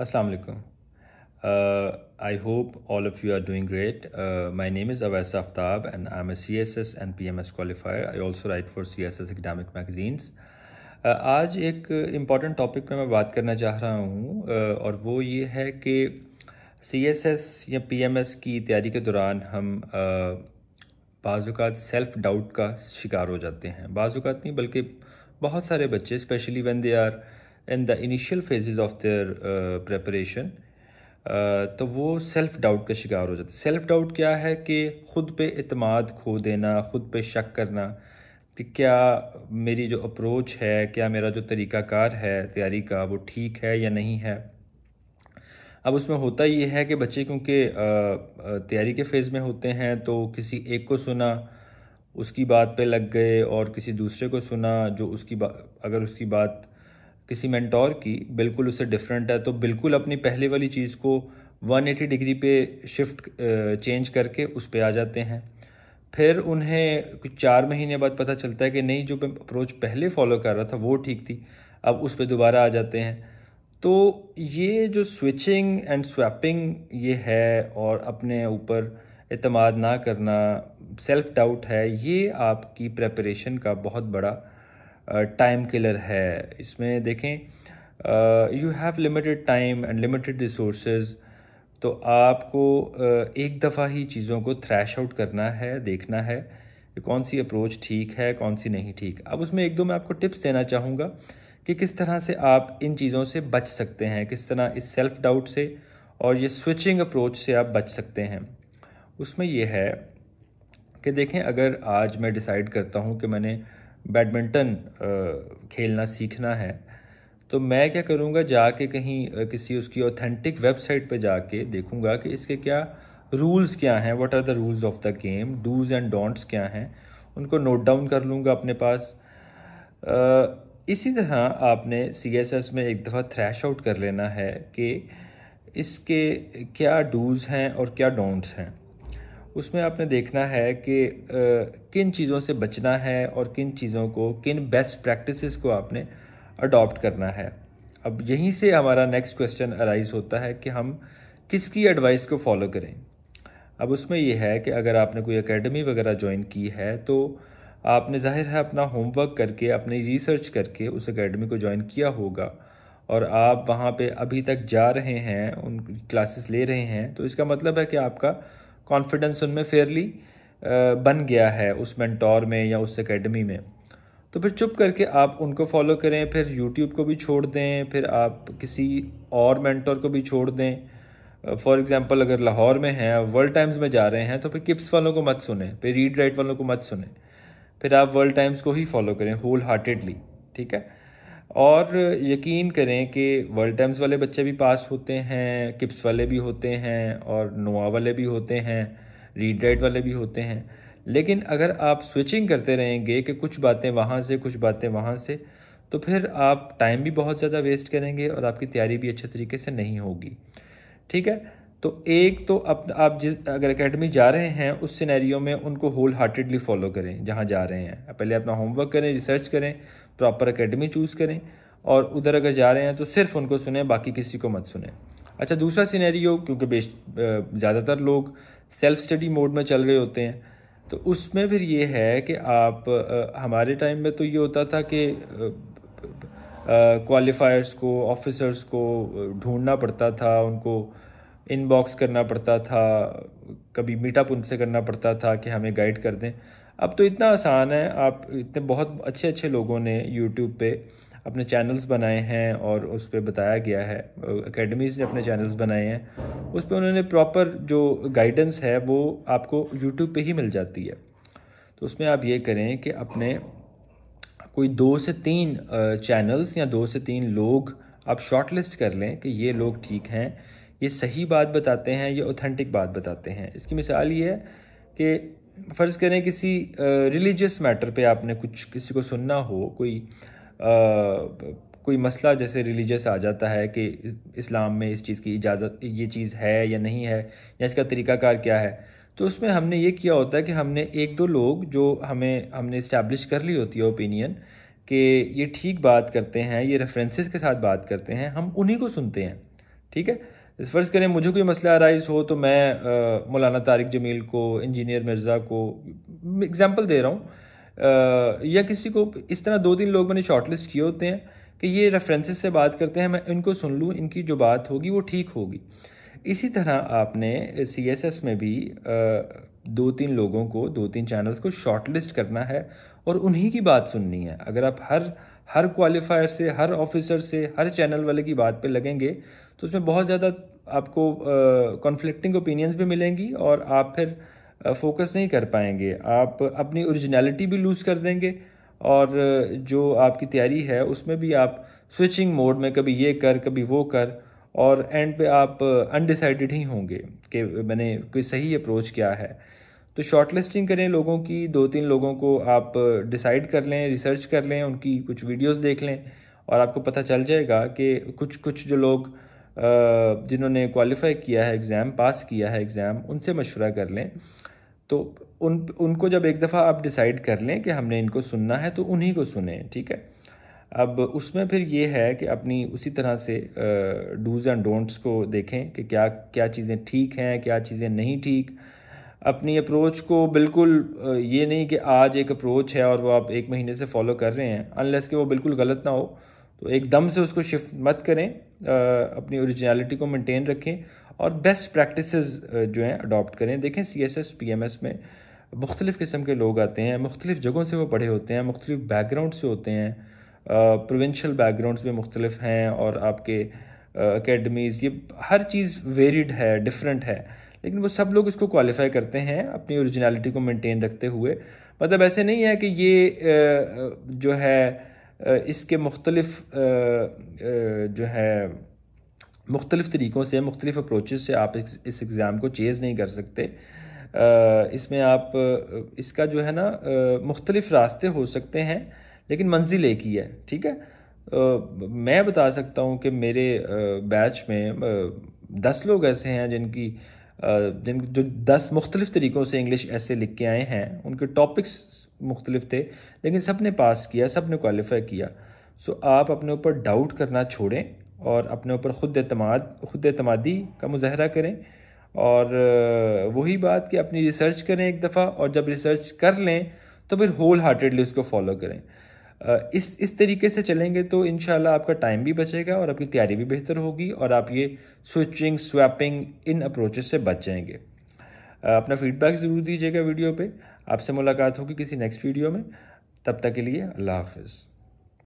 अस्सलाम I hope all of you are doing great my name is Awais Aftab and I am a C S S and P M S qualifier I also write for C S S academic magazines आज एक important topic पर मैं बात करना चाह रहा हूँ uh, और वो ये है कि सी एस एस या पी एम एस की तैयारी के दौरान हम uh, बाज़ात सेल्फ़ डाउट का शिकार हो जाते हैं बाज़ात नहीं बल्कि बहुत सारे बच्चे specially one they are in the initial phases of their preparation तो वो सेल्फ़ डाउट का शिकार हो जाते हैं सेल्फ़ डाउट क्या है कि ख़ुद पे अतमाद खो देना ख़ुद पे शक करना कि क्या मेरी जो अप्रोच है क्या मेरा जो तरीक़ाकार है तैयारी का वो ठीक है या नहीं है अब उसमें होता ये है कि बच्चे क्योंकि uh, uh, तैयारी के फेज़ में होते हैं तो किसी एक को सुना उसकी बात पे लग गए और किसी दूसरे को सुना जो उसकी बात अगर उसकी बात किसी मैंटोर की बिल्कुल उससे डिफरेंट है तो बिल्कुल अपनी पहले वाली चीज़ को 180 डिग्री पे शिफ्ट चेंज करके उस पर आ जाते हैं फिर उन्हें कुछ चार महीने बाद पता चलता है कि नहीं जो मैं अप्रोच पहले फॉलो कर रहा था वो ठीक थी अब उस पर दोबारा आ जाते हैं तो ये जो स्विचिंग एंड स्वैपिंग ये है और अपने ऊपर अतमाद ना करना सेल्फ़ डाउट है ये आपकी प्रेपरेशन का बहुत बड़ा टाइम किलर है इसमें देखें you have limited time and limited resource तो आपको uh, एक दफ़ा ही चीज़ों को थ्रैश आउट करना है देखना है कौन सी अप्रोच ठीक है कौन सी नहीं ठीक अब उसमें एक दो मैं आपको टिप्स देना चाहूँगा कि किस तरह से आप इन चीज़ों से बच सकते हैं किस तरह इस सेल्फ़ डाउट से और ये स्विचिंग अप्रोच से आप बच सकते हैं उसमें यह है कि देखें अगर आज मैं डिसाइड करता हूँ कि मैंने बैडमिंटन खेलना सीखना है तो मैं क्या करूँगा जाके कहीं किसी उसकी ऑथेंटिक वेबसाइट पे जाके देखूँगा कि इसके क्या रूल्स क्या हैं what are the rules of the game dos and don'ts क्या हैं उनको नोट डाउन कर लूँगा अपने पास इसी तरह आपने सी एस एस में एक दफ़ा थ्रैश आउट कर लेना है कि इसके क्या डूज़ हैं और क्या डोंट्स हैं उसमें आपने देखना है कि किन चीज़ों से बचना है और किन चीज़ों को किन बेस्ट प्रैक्टिसेस को आपने अडॉप्ट करना है अब यहीं से हमारा नेक्स्ट क्वेश्चन अराइज होता है कि हम किसकी एडवाइस को फॉलो करें अब उसमें यह है कि अगर आपने कोई एकेडमी वगैरह ज्वाइन की है तो आपने जाहिर है अपना होमवर्क करके अपनी रिसर्च करके उस एकेडमी को ज्वाइन किया होगा और आप वहाँ पे अभी तक जा रहे हैं उन क्लासेस ले रहे हैं तो इसका मतलब है कि आपका कॉन्फिडेंस उनमें फेयरली बन गया है उस मैंटोर में या उस एकेडमी में तो फिर चुप करके आप उनको फॉलो करें फिर यूट्यूब को भी छोड़ दें फिर आप किसी और मैंटोर को भी छोड़ दें फॉर एग्ज़ाम्पल अगर लाहौर में हैं वर्ल्ड टाइम्स में जा रहे हैं तो फिर किप्स वालों को मत सुने फिर रीड राइट वालों को मत सुने फिर आप वर्ल्ड टाइम्स को ही फॉलो करें होल हार्टेडली ठीक है और यकीन करें कि वर्ल्ड टाइम्स वाले बच्चे भी पास होते हैं किप्स वाले भी होते हैं और नोआ वाले भी होते हैं रीड राइट वाले भी होते हैं लेकिन अगर आप स्विचिंग करते रहेंगे कि कुछ बातें वहाँ से कुछ बातें वहाँ से तो फिर आप टाइम भी बहुत ज़्यादा वेस्ट करेंगे और आपकी तैयारी भी अच्छे तरीके से नहीं होगी ठीक है तो एक तो अप, आप जिस अगर एकेडमी जा रहे हैं उस सिनेरियो में उनको होल हार्टेडली फॉलो करें जहाँ जा रहे हैं पहले अपना होमवर्क करें रिसर्च करें प्रॉपर अकेडमी चूज़ करें और उधर अगर जा रहे हैं तो सिर्फ उनको सुने बाकी किसी को मत सुने अच्छा दूसरा सिनेरियो क्योंकि बेश ज़्यादातर लोग सेल्फ स्टडी मोड में चल रहे होते हैं तो उसमें फिर ये है कि आप आ, हमारे टाइम में तो ये होता था कि क्वालिफायर्स को ऑफिसर्स को ढूंढना पड़ता था उनको इनबॉक्स करना पड़ता था कभी मीटअप उनसे करना पड़ता था कि हमें गाइड कर दें अब तो इतना आसान है आप इतने बहुत अच्छे अच्छे लोगों ने यूट्यूब पे अपने चैनल्स बनाए हैं और उस पर बताया गया है अकेडमीज़ ने अपने चैनल्स बनाए हैं उस पर उन्होंने प्रॉपर जो गाइडेंस है वो आपको यूट्यूब पे ही मिल जाती है तो उसमें आप ये करें कि अपने कोई दो से तीन चैनल्स या दो से तीन लोग आप शॉर्ट लिस्ट कर लें कि ये लोग ठीक हैं ये सही बात बताते हैं ये ऑथेंटिक बात बताते हैं इसकी मिसाल ये है कि फ़र्ज़ करें किसी रिलीजियस मैटर पे आपने कुछ किसी को सुनना हो कोई आ, कोई मसला जैसे रिलीजियस आ जाता है कि इस्लाम में इस चीज़ की इजाज़त ये चीज़ है या नहीं है या इसका तरीक़ाकार क्या है तो उसमें हमने ये किया होता है कि हमने एक दो लोग जो हमें हमने इस्टेब्लिश कर ली होती है ओपिनियन कि ये ठीक बात करते हैं ये रेफरेंसेस के साथ बात करते हैं हम उन्हीं को सुनते हैं ठीक है फ़र्ज़ करें मुझे कोई मसला अराइज़ हो तो मैं मौलाना तारिक जमील को इंजीनियर मिर्ज़ा को एग्ज़ाम्पल दे रहा हूँ या किसी को इस तरह दो तीन लोग मैंने शॉर्ट लिस्ट किए होते हैं कि ये रेफरेंसेस से बात करते हैं मैं इनको सुन लूँ इनकी जो बात होगी वो ठीक होगी इसी तरह आपने सी एस एस में भी दो तीन लोगों को दो तीन चैनल्स को शॉर्ट लिस्ट करना है और उन्हीं की बात सुननी है अगर आप हर हर क्वालिफायर से हर ऑफिसर से हर चैनल वाले की बात पे लगेंगे तो उसमें बहुत ज़्यादा आपको कॉन्फ्लिक्टिंग ओपिनियंस भी मिलेंगी और आप फिर फोकस नहीं कर पाएंगे आप अपनी ओरिजिनलिटी भी लूज़ कर देंगे और जो आपकी तैयारी है उसमें भी आप स्विचिंग मोड में कभी ये कर कभी वो कर और एंड पे आप अनडिसाइडेड ही होंगे कि मैंने कोई सही अप्रोच क्या है तो शॉर्ट लिस्टिंग करें लोगों की दो तीन लोगों को आप डिसाइड कर लें रिसर्च कर लें उनकी कुछ वीडियोस देख लें और आपको पता चल जाएगा कि कुछ कुछ जो लोग जिन्होंने क्वालिफाई किया है एग्ज़ाम पास किया है एग्ज़ाम उनसे मशवरा कर लें तो उन उनको जब एक दफ़ा आप डिसाइड कर लें कि हमने इनको सुनना है तो उन्हीं को सुने ठीक है अब उसमें फिर ये है कि अपनी उसी तरह से डूज़ एंड डोंट्स को देखें कि क्या क्या चीज़ें ठीक हैं क्या चीज़ें नहीं ठीक अपनी अप्रोच को बिल्कुल ये नहीं कि आज एक अप्रोच है और वो आप एक महीने से फॉलो कर रहे हैं अनलेस कि वो बिल्कुल गलत ना हो तो एकदम से उसको शिफ्ट मत करें अपनी ओरिजिनलिटी को मेंटेन रखें और बेस्ट प्रैक्टिस जो हैं अडॉप्ट करें देखें C S S P M S में मुख्तलिफ़ किस्म के लोग आते हैं मुख्तलिफ़ जगहों से वो पढ़े होते हैं मुख्तलिफ़ बैकग्राउंड से होते हैं प्रोविंशल बैकग्राउंड्स भी मुख्तलिफ हैं और आपके अकेडमीज़ ये हर चीज़ वेरिड है डिफरेंट है लेकिन वो सब लोग इसको क्वालिफाई करते हैं अपनी ओरिजिनलिटी को मेंटेन रखते हुए मतलब ऐसे नहीं है कि ये जो है इसके मुख्तलफ जो है मुख्तलिफ तरीक़ों से मुख्तलिफ अप्रोच से आप इस एग्ज़ाम को चेज़ नहीं कर सकते इसमें आप इसका जो है ना मुख्तलिफ रास्ते हो सकते हैं लेकिन मंजिल एक ही है ठीक है आ, मैं बता सकता हूँ कि मेरे बैच में दस लोग ऐसे हैं जिनकी जिन जो दस मुख्तलिफ़ तरीक़ों से इंग्लिश ऐसे लिख के आए हैं उनके टॉपिक्स मुख्तलिफ थे लेकिन सब ने पास किया सब ने क्वालिफाई किया सो आप अपने ऊपर डाउट करना छोड़ें और अपने ऊपर ख़ुद अतमाद ख़ुद अतमादी का मुजाहरा करें और वही बात कि अपनी रिसर्च करें एक दफ़ा और जब रिसर्च कर लें तो फिर होल हार्टेडली उसको फॉलो करें इस इस तरीके से चलेंगे तो इन आपका टाइम भी बचेगा और आपकी तैयारी भी बेहतर होगी और आप ये स्विचिंग स्वैपिंग इन अप्रोचेस से बच जाएंगे अपना फीडबैक ज़रूर दीजिएगा वीडियो पे आपसे मुलाकात होगी किसी नेक्स्ट वीडियो में तब तक के लिए अल्लाह हाफिज़